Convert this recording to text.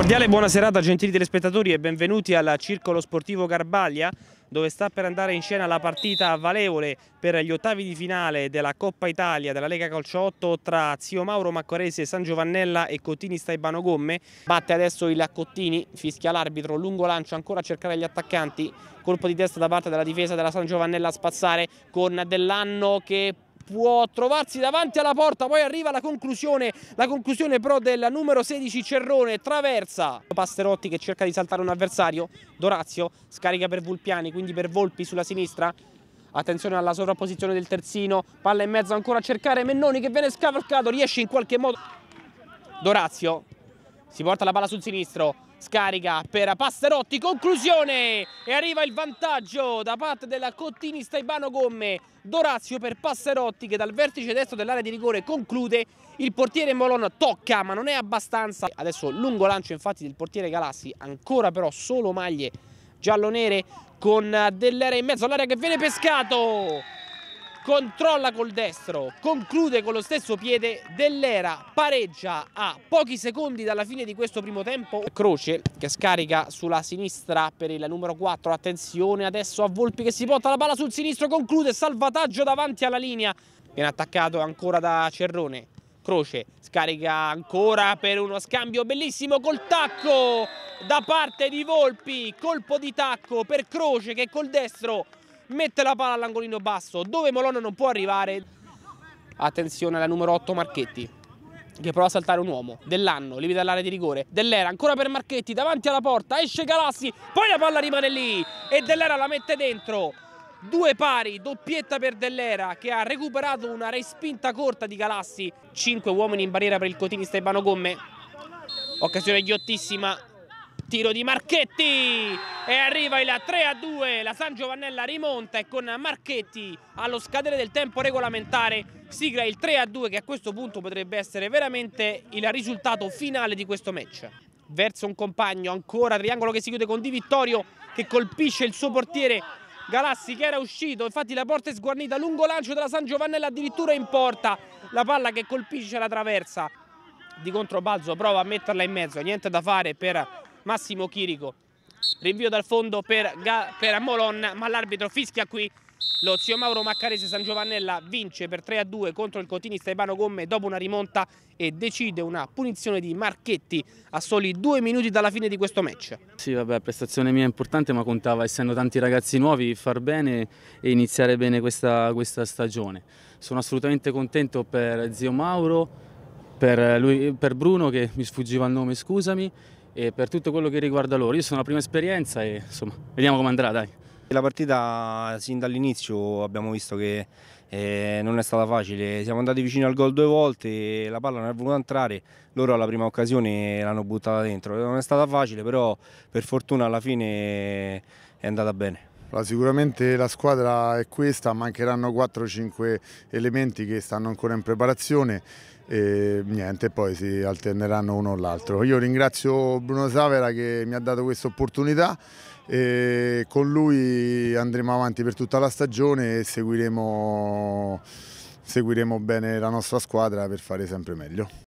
Cordiale buona serata gentili telespettatori e benvenuti al Circolo Sportivo Garbaglia dove sta per andare in scena la partita valevole per gli ottavi di finale della Coppa Italia della Lega Calcio 8 tra Zio Mauro Maccorese, San Giovannella e Cottini Staibano Gomme. Batte adesso il Cottini, fischia l'arbitro, lungo lancio ancora a cercare gli attaccanti, colpo di testa da parte della difesa della San Giovannella a spazzare con Dell'Anno che può trovarsi davanti alla porta, poi arriva la conclusione, la conclusione però del numero 16 Cerrone, traversa. Pasterotti che cerca di saltare un avversario, Dorazio scarica per Vulpiani, quindi per Volpi sulla sinistra. Attenzione alla sovrapposizione del terzino, palla in mezzo ancora a cercare Mennoni che viene scavalcato, riesce in qualche modo. Dorazio si porta la palla sul sinistro, scarica per Passerotti, conclusione e arriva il vantaggio da parte della Cottini Staibano Gomme, Dorazio per Passerotti che dal vertice destro dell'area di rigore conclude, il portiere Molon tocca ma non è abbastanza, adesso lungo lancio infatti del portiere Galassi, ancora però solo maglie giallo-nere con dell'area in mezzo all'area che viene pescato controlla col destro, conclude con lo stesso piede dell'era, pareggia a pochi secondi dalla fine di questo primo tempo. Croce che scarica sulla sinistra per il numero 4, attenzione adesso a Volpi che si porta la palla sul sinistro, conclude, salvataggio davanti alla linea, viene attaccato ancora da Cerrone. Croce scarica ancora per uno scambio bellissimo col tacco da parte di Volpi, colpo di tacco per Croce che col destro mette la palla all'angolino basso dove Molon non può arrivare. Attenzione alla numero 8 Marchetti che prova a saltare un uomo dell'anno, limita l'area di rigore, Dell'era ancora per Marchetti, davanti alla porta, esce Galassi, poi la palla rimane lì e Dell'era la mette dentro. Due pari, doppietta per Dell'era che ha recuperato una respinta corta di Galassi. Cinque uomini in barriera per il Cotini Stebano Gomme. Occasione ghiottissima tiro di Marchetti e arriva il 3 a 2, la San Giovannella rimonta e con Marchetti allo scadere del tempo regolamentare sigla il 3 a 2 che a questo punto potrebbe essere veramente il risultato finale di questo match. Verso un compagno, ancora triangolo che si chiude con Di Vittorio che colpisce il suo portiere Galassi che era uscito, infatti la porta è sguarnita, lungo lancio della San Giovannella addirittura in porta, la palla che colpisce la traversa di contro Balzo prova a metterla in mezzo, niente da fare per Massimo Chirico. Rinvio dal fondo per, per Molon, ma l'arbitro fischia qui. Lo zio Mauro Maccarese San Giovannella vince per 3 a 2 contro il Cotini Stefano Gomme dopo una rimonta e decide una punizione di Marchetti a soli due minuti dalla fine di questo match. Sì, vabbè, prestazione mia importante, ma contava, essendo tanti ragazzi nuovi, far bene e iniziare bene questa, questa stagione. Sono assolutamente contento per zio Mauro, per, lui, per Bruno, che mi sfuggiva il nome, scusami, e per tutto quello che riguarda loro. Io sono la prima esperienza e insomma, vediamo come andrà, dai. La partita sin dall'inizio abbiamo visto che eh, non è stata facile, siamo andati vicino al gol due volte, la palla non è voluta entrare, loro alla prima occasione l'hanno buttata dentro, non è stata facile però per fortuna alla fine è andata bene. Allora, sicuramente la squadra è questa, mancheranno 4-5 elementi che stanno ancora in preparazione e niente, poi si alterneranno uno o l'altro. Io ringrazio Bruno Savera che mi ha dato questa opportunità e con lui andremo avanti per tutta la stagione e seguiremo, seguiremo bene la nostra squadra per fare sempre meglio.